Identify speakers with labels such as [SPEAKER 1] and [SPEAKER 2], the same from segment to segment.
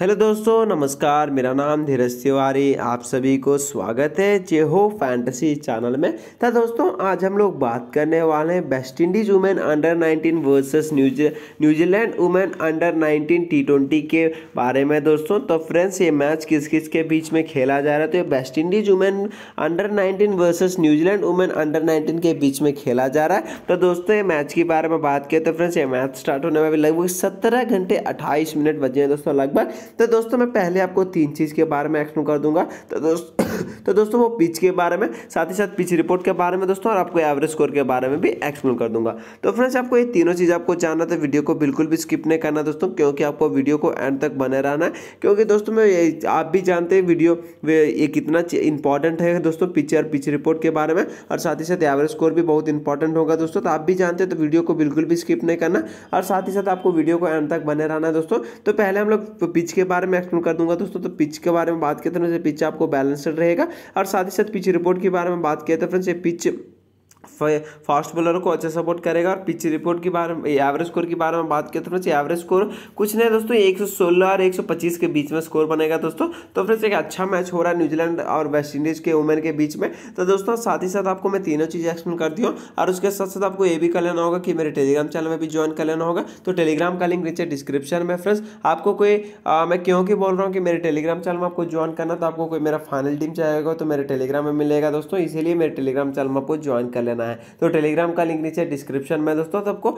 [SPEAKER 1] hello दोस्तों नमस्कार मेरा नाम धीरज तिवारी आप सभी को स्वागत है जे हो फैंटेसी चैनल में तो दोस्तों आज हम लोग बात करने वाले हैं West Indies women under 19 versus New Zealand women under 19 T twenty के बारे में दोस्तों तो फ्रेंड्स ये मैच किस किस के बीच में खेला जा रहा है तो ये West Indies women under nineteen versus New Zealand women under nineteen के बीच में खेला जा रहा है तो दोस्तों ये मैच के बारे में बात करें तो फ्रेंड्स ये मैच स्टार्ट होने में लगभग सत्रह घंटे अट्ठाईस मिनट बचे हैं दोस्तों लगभग तो दोस्तों मैं पहले आपको तीन चीज़ के बारे में एक्सप्लेन कर दूंगा तो दोस्तों तो दोस्तों वो पिच के बारे में साथ ही साथ पिच रिपोर्ट के बारे में दोस्तों और आपको एवरेज स्कोर के बारे में भी एक्सप्लेन कर दूंगा तो फ्रेंड्स आपको ये तीनों चीज़ आपको जानना तो वीडियो को बिल्कुल भी स्किप नहीं करना दोस्तों क्योंकि आपको वीडियो को एंड तक बने रहना है क्योंकि दोस्तों मैं आप भी जानते हैं वीडियो ये कितना इंपॉर्टेंट है दोस्तों पिच और पिच रिपोर्ट के बारे में और साथ ही साथ एवरेज स्कोर भी बहुत इंपॉर्टेंट होगा दोस्तों तो आप भी जानते हैं तो वीडियो को बिल्कुल भी स्किप नहीं करना और साथ ही साथ आपको वीडियो को एंड तक बने रहना है दोस्तों तो पहले हम लोग पिच के बारे में एक्सप्लेन कर दूंगा दोस्तों तो पिच के बारे में बात करते हैं पिच आपको बैलेंसड रहेगा और साथ ही साथ पिच रिपोर्ट के बारे में बात किया था फ्रेंड्स ये पिच फास्ट बॉलरों को अच्छा सपोर्ट करेगा और पिच रिपोर्ट के बारे में एवरेज स्कोर के बारे में बात करते हैं फ्रेंड्स एवरेज स्कोर कुछ नहीं दोस्तों 116 और 125 के बीच में स्कोर बनेगा दोस्तों तो फ्रेंड्स एक अच्छा मैच हो रहा है न्यूजीलैंड और वेस्ट इंडीज़ के वुमेन के बीच में तो दोस्तों साथ ही साथ आपको मैं तीनों चीज़ें एक्सप्लेन करती हूँ और उसके साथ साथ आपको ये भी कर लेना होगा कि मेरे टेलीग्राम चैनल में भी ज्वाइन कर लेना होगा तो टेलीग्राम का लिंक नीचे डिस्क्रिप्शन में फ्रेंड्स आपको कोई मैं क्योंकि बोल रहा हूँ कि मेरे टेलीग्राम चैनल में आपको ज्वाइन करना तो आपको कोई मेरा फाइनल टीम चाहेगा तो मेरे टेलीग्राम में मिलेगा दोस्तों इसीलिए मेरे टेलीग्राम चैनल में आपको ज्वाइन कर लेना लेना है तो टेलीग्राम का लिंक नीचे डिस्क्रिप्शन में दोस्तों तो आपको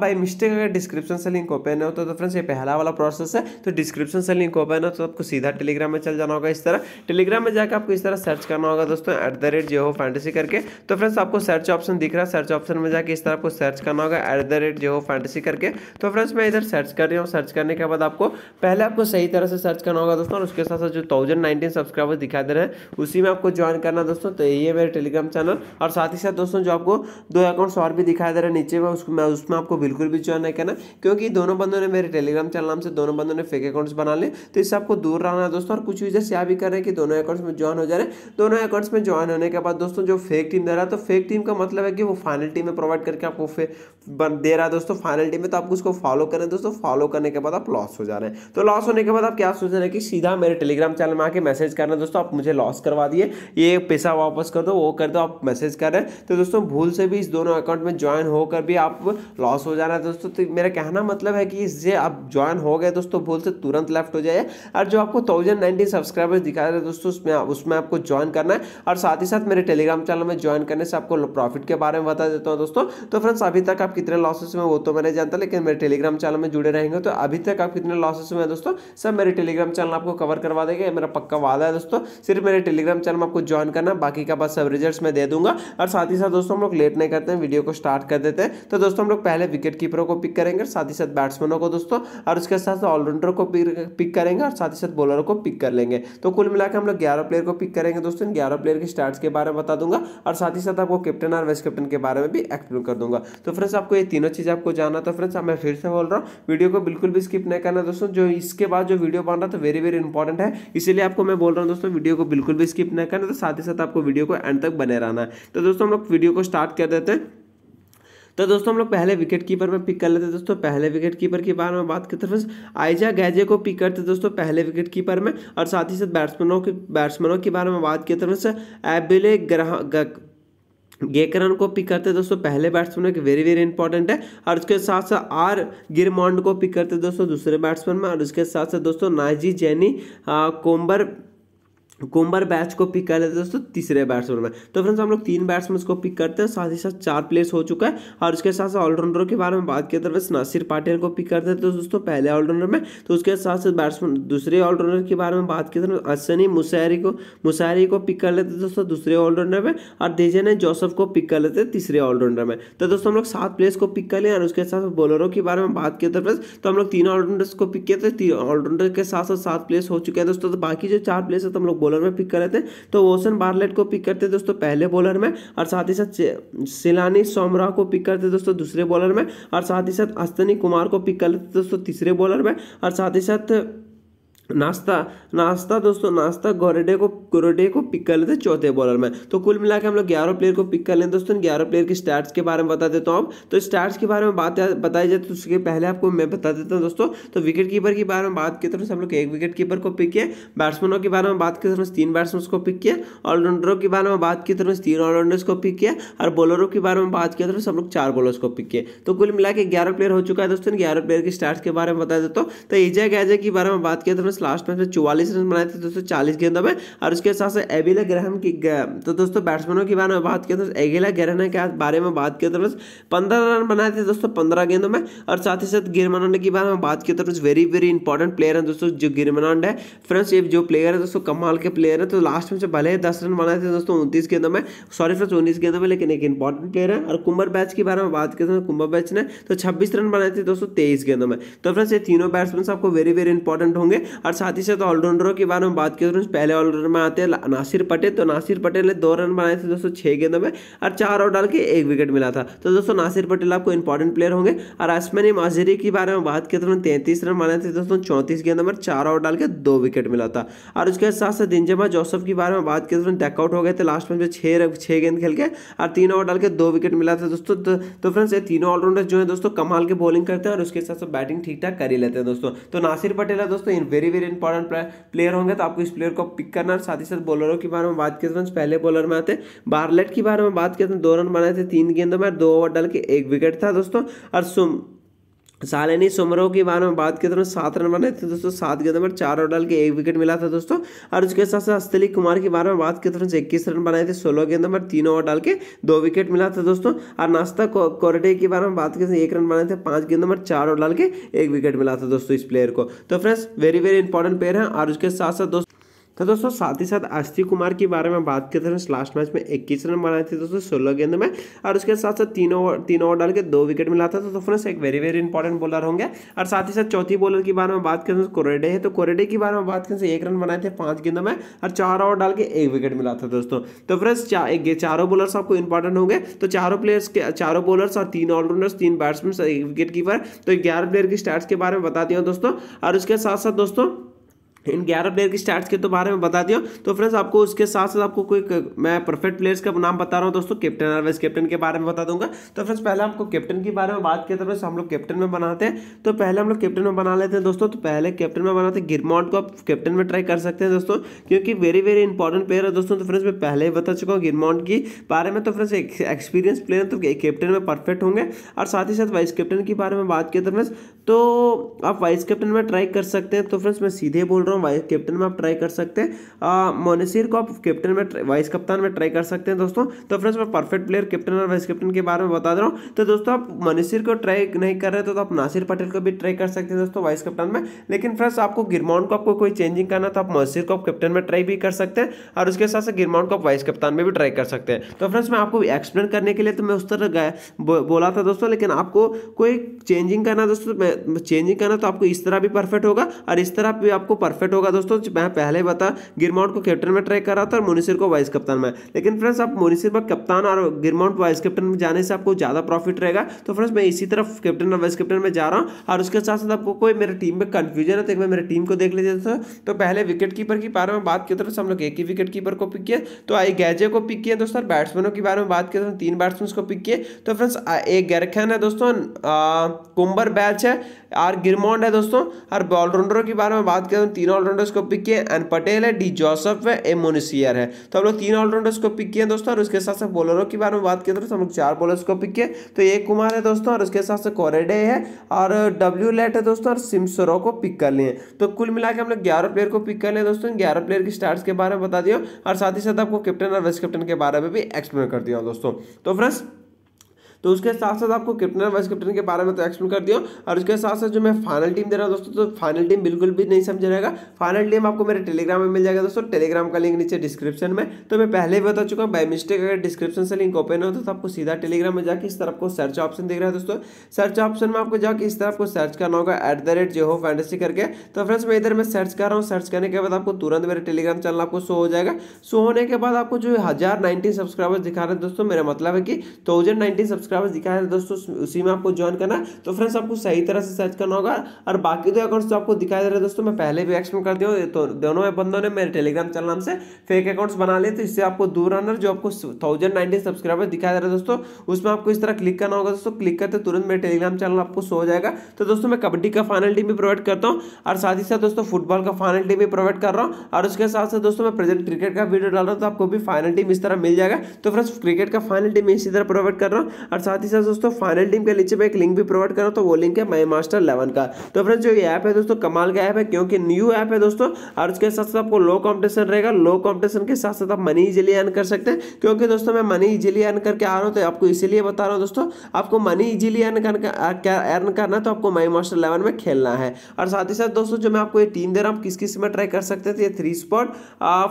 [SPEAKER 1] बाई मिस्टेक अगर डिस्क्रिप्शन से लिंक ओपन हो तो फ्रेंड्स तो ये पहला वाला प्रोसेस है तो डिस्क्रिप्शन से लिंक ओपन हो तो आपको सीधा टेलीग्राम में चल जाना होगा इस तरह टेलीग्राम में जाकर आपको इस तरह सर्च करना होगा दोस्तों एट द रेट जेहो करके तो फ्रेंड्स आपको सर्च ऑप्शन दिख रहा है सर्च ऑप्शन में जाकर इस तरह आपको सर्च करना होगा एट द रेट जेहो करके तो फ्रेंड्स मैं इधर सर्च कर रही हूँ सर्च करने के बाद आपको पहले आपको सही तरह से सर्च करना होगा दोस्तों और उसके साथ साथ जो थाउजेंड सब्सक्राइबर दिखा दे रहे हैं उसी में आपको ज्वाइन करना दोस्तों तो यही है मेरे टेलीग्राम चैनल और साथ ही साथ दोस्तों दोस्तों जो आपको दो अकाउंट्स और भी दिखाई दे रहा है नीचे में उसको मैं उसमें आपको बिल्कुल भी ज्वाइन नहीं करना क्योंकि दोनों बंदों ने मेरे टेलीग्राम चैनल नाम से दोनों बंदों ने फेक अकाउंट्स बना लिए तो इससे आपको दूर रहना है दोस्तों और कुछ यूजर्स यहाँ भी कर रहे हैं कि दोनों अकाउंट्स में ज्वाइन हो जा रहे हैं दोनों अकाउंट्स में ज्वाइन होने के बाद दोस्तों जो फेक टीम दे रहा है तो फेक टीम का मतलब है कि वो फाइनल टीम में प्रोवाइड करके आपको दे रहा है दोस्तों फाइनल टीम में तो आपको उसको फॉलो करें दोस्तों फॉलो करने के बाद आप लॉस हो जा रहे हैं तो लॉस होने के बाद आप क्या सोच रहे हैं कि सीधा मेरे टेलीग्राम चैनल में आके मैसेज करना दोस्तों आप मुझे लॉस करवा दिए ये पैसा वापस कर दो वो कर दो आप मैसेज कर रहे हैं तो दोस्तों भूल से भी इस दोनों अकाउंट में ज्वाइन होकर भी आप लॉस हो जाना है दोस्तों तो मेरा कहना मतलब है कि इससे आप ज्वाइन हो गए दोस्तों भूल से तुरंत लेफ्ट हो जाए और जो आपको थाउजेंड नाइनटीन सब्सक्राइबर्स दिखा रहे हैं दोस्तों उसमें उसमें आपको ज्वाइन करना है और साथ ही साथ मेरे टेलीग्राम चैनल में ज्वाइन करने से आपको प्रॉफिट के बारे में बता देता हूँ दोस्तों तो फ्रेंड्स अभी तक आप कितने लॉसेस में वो तो मैंने जानता लेकिन मेरे टेलीग्राम चैनल में जुड़े रहेंगे तो अभी तक आप कितने लॉसेस में दोस्तों सब मेरे टेलीग्राम चैनल आपको कवर करवा देगा मेरा पक्का वादा है दोस्तों सिर्फ मेरे टेलीग्राम चैनल में आपको ज्वाइन करना बाकी का बस सब रिजल्ट मैं दे दूंगा और साथ ही साथ साथ दोस्तों हम लोग लेट नहीं करते हैं वीडियो को स्टार्ट कर देते हैं तो दोस्तों हम लोग पहले विकेट कीपरों को पिक करेंगे साथ ही साथ बैट्समैनों को दोस्तों और उसके साथ ऑलराउंडर को पिक करेंगे और साथ ही साथ बॉलर को पिक कर लेंगे तो कुल मिलाकर हम लोग ग्यारह प्लेयर को पिक करेंगे दोस्तों ग्यारह प्लेयर के स्टार्ट के बारे में बता दूंगा और साथ ही साथ आपको कैप्टन और वाइस कैप्टन के बारे में भी एक्सप्लेन कर दूंगा तो फ्रेंड्स आपको ये तीनों चीज़ आपको जाना तो फ्रेंड्स मैं फिर से बोल रहा हूँ वीडियो को बिल्कुल भी स्किप नहीं करना दोस्तों जो इसके बाद जो वीडियो बन रहा था वेरी वेरी इंपॉर्टेंट है इसीलिए आपको मैं बोल रहा हूँ दोस्तों वीडियो को बिल्कुल भी स्किप नहीं करना तो साथ ही साथ आपको वीडियो को एंड तक बने रहना है तो दोस्तों हम लोग वीडियो को स्टार्ट कर देते हैं तो दोस्तों हम लोग पहले विकेट कीपर में पिक कर लेते हैं दोस्तों पहले विकेट कीपर के बारे में बात करते हैं फ्रेंड्स आइजा गैजे को पिक करते हैं दोस्तों पहले विकेट कीपर में और साथ ही साथ बैट्समैनों के बैट्समैनों के बारे में बात करते हैं एबिले ग्रह गेकरन को पिक करते दोस्तों पहले बैट्समैन में वेरी वेरी इंपॉर्टेंट है और उसके साथ साथ आर गिरमोंड को पिक करते दोस्तों दूसरे बैट्समैन में और उसके साथ साथ दोस्तों नाजी जैनी कोम्बर कोम्बर बैच को पिक कर लेते हैं दोस्तों तीसरे बैट्समैन में तो फ्रेंड्स हम लोग तीन बैट्समैन को पिक करते हैं साथ ही साथ चार प्लेयर्स हो चुका है और उसके साथ साथ ऑलराउंडर के बारे में बात किया तो फ्रेंड्स नासिर पाटिल को पिक करते हैं तो दोस्तों पहले ऑलराउंडर में तो उसके साथ साथ बैट्समैन दूसरे ऑलराउंडर के बारे में बात किया था असनी मुसैरी को मुसैरी को पिक कर लेते दोस्तों दूसरे ऑलराउंडर में और देजे ने जोसफ को पिक कर लेते तीसरे ऑलराउंडर में तो दोस्तों हम लोग सात प्लेयर्स को पिक कर लें और उसके साथ बॉलरों के बारे में बात किया था फ्रेंड्स तो हम लोग तीन ऑलराउंडर्स को पिक किया तीन ऑलराउंडर के साथ साथ सात प्लेयर्स हो चुके हैं दोस्तों तो बाकी जो चार प्लेयर्स है तो हम लोग बॉलर में पिक कर रहे थे तो ओसन बार्लेट को पिक करते दोस्तों पहले बॉलर में और साथ ही साथ सिलानी सोमरा को पिक करते दोस्तों दूसरे बॉलर में और साथ ही साथ अस्तनी कुमार को पिक कर लेते दोस्तों तीसरे बॉलर में और साथ ही साथ नाश्ता नाश्ता दोस्तों नाश्ता गोरेडे को गोरेडे को पिक कर लेते चौथे बॉलर में तो कुल मिला के हम लोग ग्यारह प्लेयर को पिक कर लेते दोस्तों ग्यारह प्लेयर के स्टार्ट के बारे में बता देता हूँ तो स्टार्ट के बारे में बात बताई जाए तो उसके पहले आपको मैं बता देता हूँ दोस्तों तो विकेट कीपर के बारे में बात की तरफ हम लोग एक विकेट कीपर को पिक किया बैट्समैनों के बारे में बात की तरफ तीन बैट्समैन को पिक किया ऑलराउंडरों के बारे में बात की तरफ तीन ऑलराउंडर्स को पिक किया और बॉलरों के बारे में बात की तरफ हम लोग चार बॉलर्स को पिक किए तो कुल मिला के ग्यारह प्लेयर हो चुका है दोस्तों ग्यारह प्लेयर के स्टार्ट के बारे में बता देता हूँ तो एजा गैजा के बारे में बात किया तरफ दोस्तों लास्ट मैच में चौवालीस रन बनाए थे दोस्तों चालीस गेंदों में और उसके साथ साथ एविला ग्रहण की तो दोस्तों बैट्समैनों के बारे में बात किया तो एगेला ग्रहण के बारे में बात किया था तो पंद्रह रन बनाए थे दोस्तों पंद्रह गेंदों में और साथ ही साथ गिरमनांड के बारे में बात किया था वेरी वेरी इंपॉर्टेंट प्लेयर है दोस्तों जो गिरमनांड है फ्रेंड्स ये जो प्लेयर है दोस्तों कमाल के प्लेयर है तो लास्ट मैच भले ही दस रन बनाए थे दोस्तों उनतीस गेंदों में सॉरी फ्रेंड्स उन्नीस गेंदों में लेकिन एक इंपॉर्टेंट प्लेयर है और कुंबर बैच के बारे में बात किया था तो कुंबर बैच ने तो छब्बीस रन बनाए थे दोस्तों तेईस गेंदों में तो फ्रेंड्स ये तीनों बैट्समैन आपको वेरी वेरी इंपॉर्टेंट होंगे और साथ ही साथ ऑलराउंडरों के बारे में बात की तो पहले ऑलराउंडर में आते हैं नासिर पटेल तो नासिर पटेल ने दो रन बनाए थे दोस्तों छः गेंदों में और चार ओवर डाल के एक विकेट मिला था तो दोस्तों नासिर पटेल आपको इंपॉर्टेंट प्लेयर होंगे और आसमानी माजरी के बारे में बात की तो उन्होंने तैंतीस रन बनाए थे दोस्तों चौंतीस गेंदों में चार ओवर डाल के दो विकेट मिला था और उसके साथ साथ इंजमा जोसफ के बारे में बात की तो डेकआउट हो गए थे लास्ट मैच में छः छः गेंद खेल के और तीन ओवर डाल के दो विकेट मिला था दोस्तों तो फ्रेंड्स तो ये तीनों ऑलराउंडर जो है दोस्तों कमाल के बॉलिंग करते हैं और उसके साथ साथ बैटिंग ठीक ठाक कर ही लेते हैं दोस्तों तो नासिर पटेल है दोस्तों इन वेरी भी इंपॉर्टेंट प्लेयर होंगे तो आपको इस प्लेयर को पिक करना और साथ ही साथ बॉलरों के बारे में बात करते हैं पहले बॉलर में आते बार्लेट के बारे में बात करते हैं दो रन बनाए थे तीन गेंदों में दो ओवर डाल के एक विकेट था दोस्तों और सुम सालिनी सुमरों की बारे में बात की तो सात रन बनाए थे दोस्तों सात गेंदों पर चार ओवर डाल के एक विकेट मिला था दोस्तों और उसके साथ साथ अस्तली कुमार के बारे में बात की तो इक्कीस रन बनाए थे सोलह गेंदों पर तीन ओवर डाल के दो विकेट मिला था दोस्तों और नाश्ता कोरटे के बारे में बात की तो एक रन बनाए थे पाँच गेंदों पर चार ओवर डाल के एक विकेट मिला था दोस्तों इस प्लेयर को तो friends very very important player है और उसके साथ साथ दोस्तों तो दोस्तों साथ ही साथ आस्ती कुमार के बारे में बात करते हैं लास्ट मैच में इक्कीस रन बनाए थे दोस्तों सोलह गेंद में और उसके साथ साथ तीन ओवर तीन ओवर डाल के दो विकेट मिला था तो दोस्तों एक वेरी वेरी इंपॉर्टेंट बॉलर होंगे और साथ ही साथ चौथी बॉलर के बारे में बात करें तो कोरेडे है तो कोरेडे के बारे में बात करें एक रन बनाए थे पाँच गेंदों में और चार ओवर डाल के एक विकेट मिला था दोस्तों तो फ्रेंड्स चारों बोलर आपको इंपॉर्टेंट होंगे तो चारों प्लेयर्स के चारों बॉलर्स और तीन ऑलराउंडर्स तीन बैट्समैन एक विकेट कीपर तो ग्यारह प्लेयर की स्टार्ट के बारे में बताती हूँ दोस्तों और उसके साथ साथ दोस्तों इन ग्यारह प्लेयर की स्टार्ट के तो बारे में बता दिया तो फ्रेंड्स आपको उसके साथ साथ आपको कोई मैं परफेक्ट प्लेयर्स का नाम बता रहा हूँ दोस्तों कैप्टन और वाइस कैप्टन के बारे में बता दूंगा तो फ्रेंड्स पहले आपको कैप्टन के बारे में बात किया था हम लोग कैप्टन में बनाते हैं तो पहले हम लोग कैप्टन में बना लेते हैं दोस्तों तो पहले कैप्टन में बनाते हैं गिरमॉन्ट को आप कैप्टन में ट्राई कर सकते हैं दोस्तों क्योंकि वेरी वेरी इंपॉर्टेंट प्लेयर है दोस्तों तो फ्रेंड्स मैं पहले ही बता चुका हूँ गिरमॉन्ट के बारे में तो फ्रेंड्स एक्सपीरियंस प्लेयर तो कैप्टन में परफेक्ट होंगे और साथ ही साथ वाइस कैप्टन के बारे में बात किया था फ्रेंड्स तो आप वाइस कैप्टन में ट्राई कर सकते हैं तो फ्रेंड्स मैं सीधे बोल रहा हूँ वाइस कैप्टन में आप ट्राई कर सकते हैं मोनेसिर को आप कैप्टन में वाइस कप्तान में ट्राई कर सकते हैं दोस्तों तो फ्रेंड्स मैं परफेक्ट प्लेयर कैप्टन और वाइस कैप्टन के बारे में बता दे रहा हूँ तो दोस्तों आप मोनेसिर को ट्राई नहीं कर रहे तो, तो आप नासिर पटेल को भी ट्राई कर सकते हैं दोस्तों वाइस कप्तान में लेकिन फ्रेंड्स आपको गिरमाउंड को आपको कोई चेंजिंग करना तो आप मोनेसिर को आप कैप्टन में ट्राई भी कर सकते हैं और उसके साथ साथ गिरमाउन को आप वाइस कप्तान में भी ट्राई कर सकते हैं तो फ्रेंड्स मैं आपको एक्सप्लेन करने के लिए तो मैं उस तरह बोला था दोस्तों लेकिन आपको कोई चेंजिंग करना दोस्तों तो चेंजिंग करना तो आपको इस तरह भी परफेक्ट होगा और इस तरह भी आपको परफेक्ट होगा दोस्तों मैं पहले बता गिरमाउंट को कैप्टन में ट्राई कर रहा था और मुनिसर को वाइस कप्तान में लेकिन फ्रेंड्स आप मुनिसर पर कप्तान और गिरमाउंट वाइस कैप्टन में जाने से आपको ज़्यादा प्रॉफिट रहेगा तो फ्रेंड्स मैं इसी तरफ कैप्टन और वाइस कैप्टन में जा रहा हूँ और उसके साथ साथ आपको कोई मेरे टीम में कन्फ्यूजन है तो एक बार मेरे टीम को देख लीजिए दोस्तों तो पहले विकेट कीपर की बारे में बात की तरफ हम लोग एक ही विकेट कीपर को पिक किया तो आई गैजे को पिक किया दोस्तों बैट्समैनों के बारे में बात की तरफ तीन बैट्समैन को पिक किए तो फ्रेंड्स तो एक गैरखैन है दोस्तों कुंबर बैच है आर गिरमोंड है दोस्तों और ऑलराउंडरों के बारे में बात करें तो तीन ऑलराउंडर्स को पिक किए एन पटेल है डी जोसफ है ए मोनिसियर है तो हम लोग तीन ऑलराउंडर्स को पिक किए दोस्तों और उसके साथ साथ बॉलरों के बारे में बात करें तो हम लोग चार बॉलर्स को पिक किए तो एक कुमार है दोस्तों और उसके साथ साथ कोरेडे है और डब्ल्यू लेट है दोस्तों और सिमसरो को पिक कर लिए तो कुल मिला हम लोग ग्यारह प्लेयर को पिक कर लें दोस्तों ग्यारह प्लेयर के स्टार्ट के बारे में बता दिया और साथ ही साथ आपको कैप्टन और वाइस कैप्टन के बारे में भी एक्सप्लेन कर दिया दोस्तों तो फ्रेंड्स तो उसके साथ साथ आपको कैप्टन वाइस कैप्टन के बारे में तो एक्सप्लेन कर दिया और उसके साथ साथ जो मैं फाइनल टीम दे रहा हूँ दोस्तों तो फाइनल टीम बिल्कुल भी नहीं समझ रहेगा फाइनल टीम आपको मेरे टेलीग्राम में मिल जाएगा दोस्तों टेलीग्राम का लिंक नीचे डिस्क्रिप्शन में तो मैं पहले ही बता चुका हूँ बाई मिस्टेक अगर डिस्क्रिप्शन से लिंक ओपन हो तो आपको सीधा टेलीग्राम में जाकर इस तरह आपको सर्च ऑप्शन दिख रहा है दोस्तों सर्च ऑप्शन में आपको जाकर इस तरह आपको सर्च करना होगा एट द रेट हो फैंटेसी करके तो फ्रेंड्स मैं इधर मैं सर्च कर रहा हूँ सर्च करने के बाद आपको तुरंत मेरे टेलीग्राम चैनल आपको शो हो जाएगा शो होने के बाद आपको जो हजार सब्सक्राइबर्स दिखा रहे हैं दोस्तों मेरा मतलब है कि थाउजेंड सब्सक्राइब सब्सक्राइबर्स दिखा है दोस्तों उसी में आपको ज्वाइन करना तो फ्रेंड्स आपको सही तरह से सर्च करना होगा और बाकी दो अकाउंट्स जो आपको दिखाई दे रहे हैं दोस्तों मैं पहले भी एक्सप्लेन कर दिया तो दोनों में बंदों ने मेरे टेलीग्राम चैनल नाम से फेक अकाउंट्स बना लिए तो इससे आपको दूर रहना जो आपको थाउजेंड नाइनटी सब्सक्राइबर दिखाई दे रहे हैं दोस्तों उसमें आपको इस तरह क्लिक करना होगा दोस्तों क्लिक करते तुरंत मेरे टेलीग्राम चैनल आपको सो जाएगा तो दोस्तों मैं कबड्डी का फाइनल टीम भी प्रोवाइड करता हूँ और साथ ही साथ दोस्तों फुटबॉल का फाइनल टीम भी प्रोवाइड कर रहा हूँ और उसके साथ साथ दोस्तों मैं प्रेजेंट क्रिकेट का वीडियो डाल रहा हूँ तो आपको भी फाइनल टीम इस तरह मिल जाएगा तो फ्रेंड्स क्रिकेट का फाइनल टीम इसी तरह प्रोवाइड कर रहा हूँ और साथ ही साथ दोस्तों फाइनल टीम के नीचे मैं एक लिंक भी प्रोवाइड करा तो वो लिंक है माई मास्टर इलेवन का तो फ्रेंड्स जो ये ऐप है दोस्तों कमाल का ऐप है क्योंकि न्यू ऐप है दोस्तों और उसके साथ साथ आपको लो कॉम्पिटिशन रहेगा लो कॉम्पिटिशन के साथ साथ आप मनी इजिली अर्न कर सकते हैं क्योंकि दोस्तों मैं मनी इजिली अर्न करके आ रहा हूँ तो आपको इसीलिए बता रहा हूँ दोस्तों आपको मनी इजिली अर्न अर्न करना तो आपको माई मास्टर इलेवन में खेलना है और साथ ही साथ दोस्तों जो मैं आपको ये टीम दे रहा हूँ किस किस में ट्राई कर सकते थे three spot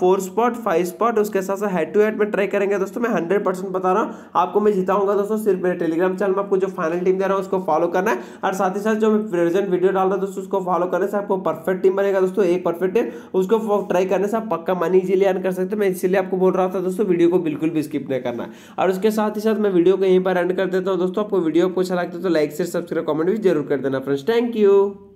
[SPEAKER 1] four spot five spot उसके साथ साथ हेड टू हेड में ट्राई करेंगे दोस्तों मैं हंड्रेड परसेंट बता रहा हूँ आपको मैं जिताऊंगा दोस्तों सिर्फ मेरे टेलीग्राम चैनल में आपको जो फाइनल टीम दे रहा हूँ उसको फॉलो करना है और साथ ही साथ जो मैं प्रेजेंट वीडियो डाल रहा हूँ दोस्तों उसको फॉलो करने से आपको परफेक्ट टीम बनेगा दोस्तों एक परफेक्ट टीम उसको ट्राई करने से आप पक्का मनी इजीली अर्न कर सकते हैं मैं इसीलिए आपको बोल रहा था दोस्तों वीडियो को बिल्कुल भी स्किप नहीं करना और उसके साथ ही साथ मैं वीडियो को यहीं पर एंड कर देता हूँ दोस्तों आपको वीडियो को अच्छा लगता है तो लाइक से सब्सक्राइब कमेंट भी जरूर कर देना फ्रेंड्स थैंक यू